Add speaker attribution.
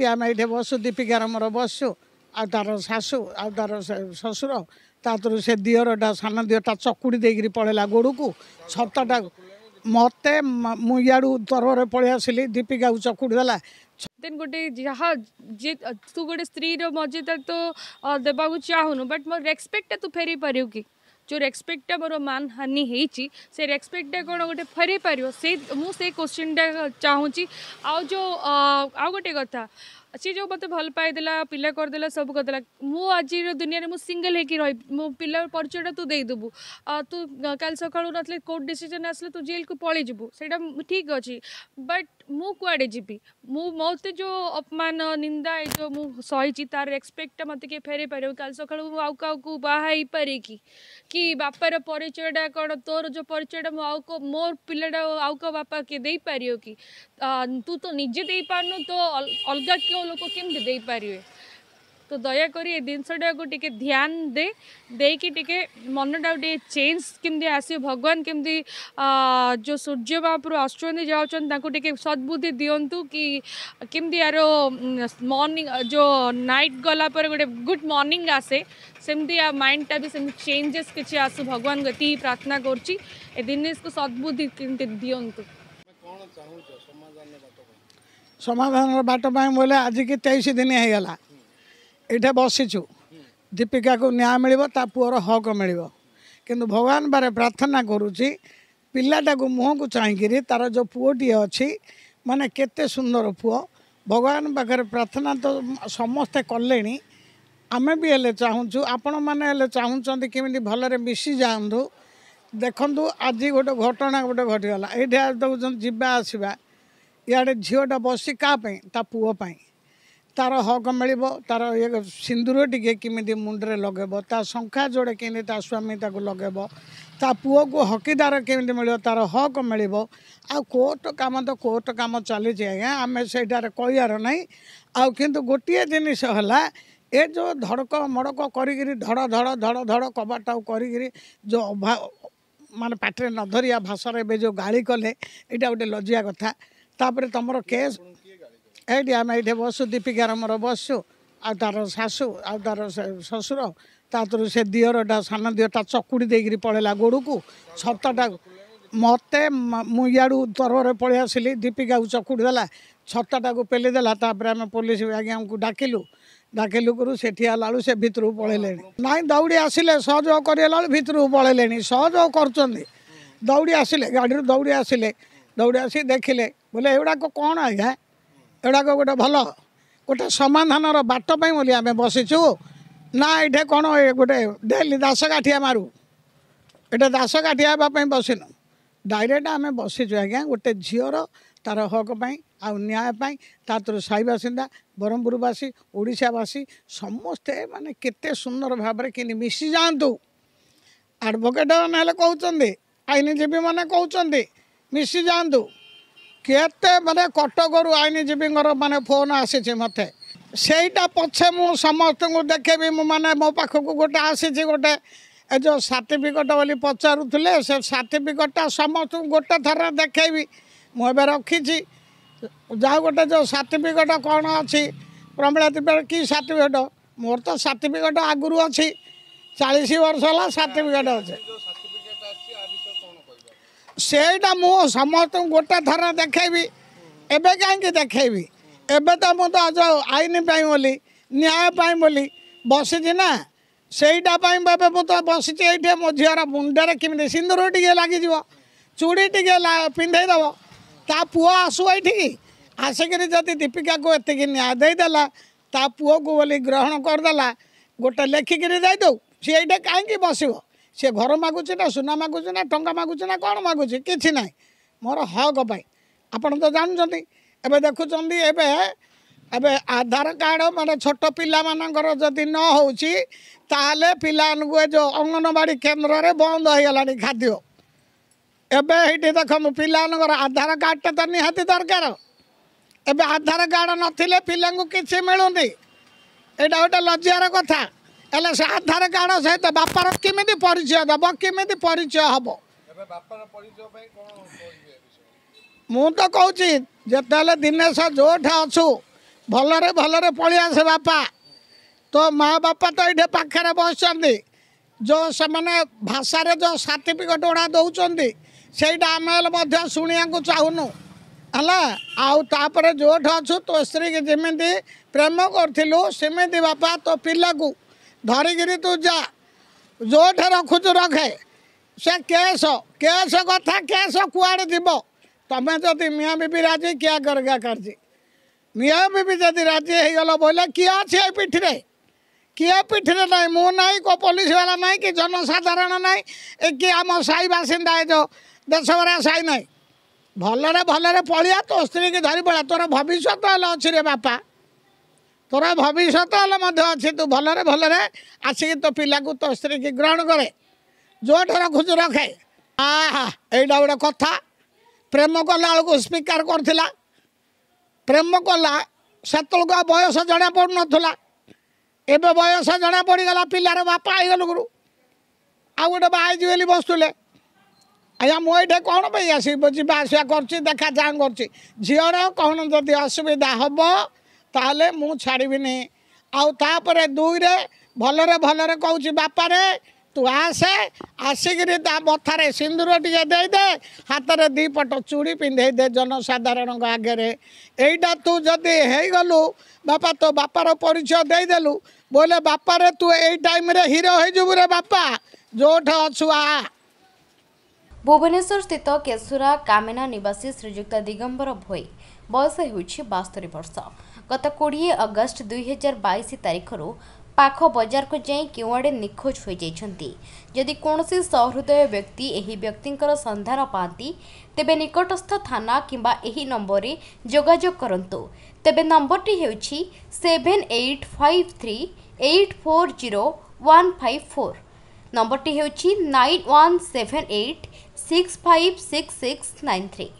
Speaker 1: দিয়ে আমি ଏଇଠି ବସୁ ଦୀପିକାର ମୋର ବସୁ ଆଉ ତାର ଶାଶୁ ଆଉ ତାର ଶ୍ୱଶୁର ତାଥିରୁ ସେ ଦିଅରଟା ସାନ ଦିଅରଟା ଚକୁଡ଼ି ଦେଇକିରି ପଳେଇଲା ଗୋଡ଼କୁ ଛତାଟା ମୋତେ ମୁଁ ଇଆଡ଼ୁ ତରବରେ ପଳେଇ ଆସିଲି ଦୀପିକାକୁ ଚକୁଡ଼ି ଦେଲା
Speaker 2: ଦେନ୍ ଗୋଟେ ଯାହା ଯେ ତୁ ଗୋଟେ ସ୍ତ୍ରୀର ମର୍ଯ୍ୟାଦା ତ ଦେବାକୁ ଚାହୁଁନୁ ବଟ୍ ମୋ ରେସ୍ପେକ୍ଟଟା ତୁ ଫେରେଇ ପାରିବୁ କି जो ରେସ୍ପେକ୍ଟଟା ମୋର ମାନ ହାନି ହେଇଛି ସେ ରେସ୍ପେକ୍ଟଟା କ'ଣ ଗୋଟେ ଫେରେଇ ପାରିବ ସେ ମୁଁ ସେ କୋଶ୍ଚିନ୍ଟା ଚାହୁଁଛି ଆଉ ଯେଉଁ ଆଉ ଗୋଟେ କଥା सी जो मतलब भल पाई पिला करदे सब करदे मुझे आज दुनिया में सिंगल हो रही मो पिला परिचय तू देदेबू तू कल सका ना कोर्ट डिशन आस तू जेल को पलि से ठीक अच्छे बट मु कुआडे मत जो अपमान निंदा ये जो मुझे सही तार एक्सपेक्ट मत किए फेरे पार कल सका आउ का बाहर पारे कि कि बापार परिचयटा कौन तोर जो परिचय मु आउ मोर आउ का बापा किए दे पार कि तू तो निजे दे तो अलग क्यों लोक केमीपर तो दयाक ये जिनसटा को टिके ध्यान दे दे कि टिके मनटा टे चेज केमी आस भगवान केमी जो सूर्य बापुर आसुँच जाऊँगी सद्बुद्धि दिंतु कि केमी यार मर्णिंग जो नाइट गलापर गोटे गुड मर्णिंग आसे सेमती आ माइंडटा भी चेंजेस किसी आस भगवान ये प्रार्थना कर ए दिनेश दिंतु
Speaker 1: ସମାଧାନର ବାଟ ପାଇଁ ବୋଇଲେ ଆଜିକି ତେଇଶ ଦିନ ହେଇଗଲା ଏଇଠି ବସିଛୁ ଦୀପିକାକୁ ନ୍ୟାୟ ମିଳିବ ତା ପୁଅର ହକ୍ ମିଳିବ କିନ୍ତୁ ଭଗବାନ ବାରେ ପ୍ରାର୍ଥନା କରୁଛି ପିଲାଟାକୁ ମୁହଁକୁ ଚାହିଁକିରି ତାର ଯେଉଁ ପୁଅଟିଏ ଅଛି ମାନେ କେତେ ସୁନ୍ଦର ପୁଅ ଭଗବାନ ପାଖରେ ପ୍ରାର୍ଥନା ତ ସମସ୍ତେ କଲେଣି ଆମେ ବି ହେଲେ ଚାହୁଁଛୁ ଆପଣମାନେ ହେଲେ ଚାହୁଁଛନ୍ତି କେମିତି ଭଲରେ ମିଶିଯାଆନ୍ତୁ ଦେଖନ୍ତୁ ଆଜି ଗୋଟେ ଘଟଣା ଗୋଟେ ଘଟିଗଲା ଏଇଠି ଦେଉଛନ୍ତି ଯିବା ଆସିବା ଇଆଡ଼େ ଝିଅଟା ବସିଛି କାହା ପାଇଁ ତା ପୁଅ ପାଇଁ ତାର ହକ୍ ମିଳିବ ତାର ଇଏ ସିନ୍ଦୁର ଟିକେ କେମିତି ମୁଣ୍ଡରେ ଲଗାଇବ ତା ଶଙ୍ଖା ଯୋଡ଼େ କେମିତି ତା ସ୍ୱାମୀ ତାକୁ ଲଗାଇବ ତା ପୁଅକୁ ହକିଦାର କେମିତି ମିଳିବ ତାର ହକ୍ ମିଳିବ ଆଉ କୋର୍ଟ କାମ ତ କୋର୍ଟ କାମ ଚାଲିଛି ଆଜ୍ଞା ଆମେ ସେଇଟାରେ କହିବାର ନାହିଁ ଆଉ କିନ୍ତୁ ଗୋଟିଏ ଜିନିଷ ହେଲା ଏ ଯେଉଁ ଧଡ଼କ ମଡ଼କ କରିକିରି ଧଡ଼ ଧଡ଼ ଧଡ଼ ଧଡ଼ କବାଟାକୁ କରିକିରି ଯେଉଁ ଅଭା ମାନେ ପାଟିରେ ନ ଧରିବା ଭାଷାରେ ଏବେ ଯେଉଁ ଗାଳି କଲେ ଏଇଟା ଗୋଟେ ଲଜ୍ୟା କଥା ତାପରେ ତୁମର କେସ୍ ଏଇଠି ଆମେ ଏଇଠି ବସୁ ଦୀପିକାର ଆମର ବସୁ ଆଉ ତାର ଶାଶୁ ଆଉ ତାର ଶ୍ୱଶୁର ତାଥିରୁ ସେ ଦିଅରଟା ସାନ ଦିଅରଟା ଚକୁଡ଼ି ଦେଇକିରି ପଳେଇଲା ଗୋଡ଼କୁ ଛତାଟାକୁ ମୋତେ ମୁଁ ଇଆଡ଼ୁ ତରବରେ ପଳେଇ ଆସିଲି ଦୀପିକାକୁ ଚକୁଡ଼ି ଦେଲା ଛତାଟାକୁ ପେଲି ଦେଲା ତାପରେ ଆମେ ପୋଲିସ ଆଜ୍ଞାଙ୍କୁ ଡାକିଲୁ ଡାକିଲୁ କରୁ ସେଠି ହେଲାବେଳୁ ସେ ଭିତରକୁ ପଳେଇଲେଣି ନାଇଁ ଦୌଡ଼ି ଆସିଲେ ସହଯୋଗ କରିହେଲା ବେଳୁ ଭିତରକୁ ପଳେଇଲେଣି ସହଯୋଗ କରୁଛନ୍ତି ଦୌଡ଼ି ଆସିଲେ ଗାଡ଼ିରୁ ଦୌଡ଼ି ଆସିଲେ दौड़ आसी देखिले बोले एगुड़ाक कौन आज्ञा एगुड़ाक गोटे भल गोटे समाधान बाटपाई बोली आम बस ना ये कौन गोटे डेली दास काठिया मारू ये दास काठिया बसन डायरेक्ट आम बस छु आज्ञा गोटे झीर तार हकपाई आयपाई तर सहीसिंदा ब्रह्मपुरवासी ओडावासी समस्ते मानने के सुंदर भाव कि मिसी जातु आडभकेट मैंने कहते आईनजीवी मैंने कहते ମିଶିଯାଆନ୍ତୁ କେତେ ମାନେ କଟକରୁ ଆଇନଜୀବୀଙ୍କର ମାନେ ଫୋନ୍ ଆସିଛି ମୋତେ ସେଇଟା ପଛେ ମୁଁ ସମସ୍ତଙ୍କୁ ଦେଖେବି ମୁଁ ମାନେ ମୋ ପାଖକୁ ଗୋଟେ ଆସିଛି ଗୋଟେ ଏ ଯେଉଁ ସାର୍ଟିଫିକେଟ୍ ବୋଲି ପଚାରୁଥିଲେ ସେ ସାର୍ଟିଫିକେଟ୍ଟା ସମସ୍ତଙ୍କୁ ଗୋଟେ ଥର ଦେଖେଇବି ମୁଁ ଏବେ ରଖିଛି ଯାହା ଗୋଟେ ଯେଉଁ ସାର୍ଟିଫିକେଟ୍ କ'ଣ ଅଛି ପ୍ରମିଳା ତ୍ରିପାଠୀ କି ସାର୍ଟିଫିକେଟ୍ ମୋର ତ ସାର୍ଟିଫିକେଟ୍ ଆଗରୁ ଅଛି ଚାଳିଶ ବର୍ଷ ହେଲା ସାର୍ଟିଫିକେଟ୍ ଅଛି ସେଇଟା ମୁଁ ସମସ୍ତଙ୍କୁ ଗୋଟେ ଥର ଦେଖେଇବି ଏବେ କାହିଁକି ଦେଖେଇବି ଏବେ ତ ମୁଁ ତ ଯେଉଁ ଆଇନ ପାଇଁ ବୋଲି ନ୍ୟାୟ ପାଇଁ ବୋଲି ବସିଛି ନା ସେଇଟା ପାଇଁ ଏବେ ମୁଁ ତ ବସିଛି ଏଇଠି ମୋ ଝିଅର ମୁଣ୍ଡରେ କେମିତି ସିନ୍ଦୁର ଟିକେ ଲାଗିଯିବ ଚୁଡ଼ି ଟିକେ ପିନ୍ଧେଇଦେବ ତା ପୁଅ ଆସୁ ଏଇଠିକି ଆସିକିରି ଯଦି ଦୀପିକାକୁ ଏତିକି ନ୍ୟାୟ ଦେଇଦେଲା ତା ପୁଅକୁ ବୋଲି ଗ୍ରହଣ କରିଦେଲା ଗୋଟେ ଲେଖିକିରି ଦେଇଦେଉ ସିଏ ଏଇଠି କାହିଁକି ବସିବ সে ঘর মাগুছি না সোনা মাগুছি না টঙ্কা মাগুছি না କ'ଣ ମାଗୁଛି କିଛି ନାହିଁ ମୋର ହକ୍ ପାଇଁ ଆପଣ ତ ଜାଣୁଛନ୍ତି ଏବେ ଦେଖୁଛନ୍ତି ଏବେ ଏବେ ଆଧାର କାର୍ଡ଼ ମାନେ ଛୋଟ ପିଲାମାନଙ୍କର ଯଦି ନ ହେଉଛି ତାହେଲେ ପିଲାମାନଙ୍କୁ ଏ ଯେଉଁ ଅଙ୍ଗନବାଡ଼ି କେନ୍ଦ୍ରରେ ବନ୍ଦ ହୋଇଗଲାଣି ଖାଦ୍ୟ ଏବେ ଏଇଠି ଦେଖନ୍ତୁ ପିଲାମାନଙ୍କର ଆଧାର କାର୍ଡ଼ଟା ତ ନିହାତି ଦରକାର ଏବେ ଆଧାର କାର୍ଡ଼ ନଥିଲେ ପିଲାଙ୍କୁ କିଛି ମିଳୁନି ଏଇଟା ଗୋଟେ ଲଜ୍ଜାର କଥା हेले से आधार कार्ड सहित बापार किमी परिचय दब किमी परिचय हम मु तो कौच जिते दिनेश जोठा अच्छु भल भल बापा तो माँ बापा तो ये पाखे बस जो से भाषा जो सार्टिफिकेट गुड़ा दौंट से शुणा को चाहून है जोठ अच्छु तो स्त्री जमी प्रेम करूँ सेमती बापा तो पिला को ଧରିକିରି ତୁ ଯା ଯେଉଁଠି ରଖୁଛୁ ରଖେ ସେ କେସ୍ କେସ୍ କଥା କେସ୍ କୁଆଡ଼େ ଯିବ ତମେ ଯଦି ମିଆଁ ବିବି ରାଜି କିଏ କରିକା କାର୍ଯ୍ୟ ମିଆଁ ବିବି ଯଦି ରାଜି ହେଇଗଲ ବୋଇଲେ କିଏ ଅଛି ଏଇ ପିଠିରେ କିଏ ପିଠିରେ ନାହିଁ ମୁଁ ନାହିଁ କୋ ପୋଲିସବାଲା ନାହିଁ କି ଜନସାଧାରଣ ନାହିଁ ଏ କିଏ ଆମ ସାହି ବାସିନ୍ଦା ଏ ଯେଉଁ ଦେଶଭରା ସାହି ନାହିଁ ଭଲରେ ଭଲରେ ପଳିଆ ତୋ ସ୍ତ୍ରୀକି ଧରି ପଳା ତୋର ଭବିଷ୍ୟତ ହେଲେ ଅଛି ରେ ବାପା ତୋର ଭବିଷ୍ୟତ ହେଲେ ମଧ୍ୟ ଅଛି ତୁ ଭଲରେ ଭଲରେ ଆସିକି ତୋ ପିଲାକୁ ତୋ ସ୍ତ୍ରୀକି ଗ୍ରହଣ କରେ ଯେଉଁଠି ରଖୁଛୁ ରଖେ ଆହା ଏଇଟା ଗୋଟେ କଥା ପ୍ରେମ କଲା ବେଳକୁ ସ୍ପିକାର କରିଥିଲା ପ୍ରେମ କଲା ସେତେବେଳକୁ ଆଉ ବୟସ ଜଣାପଡ଼ୁନଥିଲା ଏବେ ବୟସ ଜଣାପଡ଼ିଗଲା ପିଲାର ବାପା ହେଇଗଲୁ ଗୁରୁ ଆଉ ଗୋଟେ ବାହା ହେଇଛି ବୋଲି ବସୁଥିଲେ ଆଜ୍ଞା ମୁଁ ଏଇଠି କ'ଣ ପାଇଁ ଆସିବି ଯିବା ଆସିବା କରୁଛି ଦେଖା ଚାହାଁ କରୁଛି ଝିଅର କ'ଣ ଯଦି ଅସୁବିଧା ହେବ ତାହେଲେ ମୁଁ ଛାଡ଼ିବିନି ଆଉ ତାପରେ ଦୁଇରେ ଭଲରେ ଭଲରେ କହୁଛି ବାପାରେ ତୁ ଆସେ ଆସିକିରି ତା ମଥାରେ ସିନ୍ଦୁର ଟିକେ ଦେଇଦେ ହାତରେ ଦୁଇ ପଟ ଚୁଡ଼ି ପିନ୍ଧେଇ ଦେ ଜନସାଧାରଣଙ୍କ ଆଗରେ ଏଇଟା ତୁ ଯଦି ହେଇଗଲୁ ବାପା ତୋ ବାପାର ପରିଚୟ ଦେଇଦେଲୁ ବୋଇଲେ ବାପାରେ ତୁ ଏଇ ଟାଇମ୍ରେ ହିରୋ ହେଇଯିବୁ ରେ ବାପା ଯେଉଁଠି ଅଛୁ ଆ
Speaker 2: ভুবনেশ্বর স্থিত কেশুরা
Speaker 1: কামেনা নিবাসী শ্রীযুক্ত দিগম্বর ভোই বয়স ହେଉଛି ବାସ୍ତରୀ ବର୍ଷ ଗତ କୋଡ଼ିଏ ଅଗଷ୍ଟ ଦୁଇହଜାର ବାଇଶ ତାରିଖରୁ ପାଖ ବଜାରକୁ ଯାଇ କେଉଁଆଡ଼େ ନିଖୋଜ ହୋଇଯାଇଛନ୍ତି ଯଦି କୌଣସି ସହୃଦୟ ବ୍ୟକ୍ତି ଏହି ବ୍ୟକ୍ତିଙ୍କର ସନ୍ଧାନ ପାଆନ୍ତି ତେବେ ନିକଟସ୍ଥ ଥାନା କିମ୍ବା ଏହି ନମ୍ବରରେ ଯୋଗାଯୋଗ କରନ୍ତୁ ତେବେ ନମ୍ବରଟି ହେଉଛି seven eight five three eight four zero one five four ନମ୍ବରଟି ହେଉଛି nine one seven eight six five six six nine
Speaker 2: three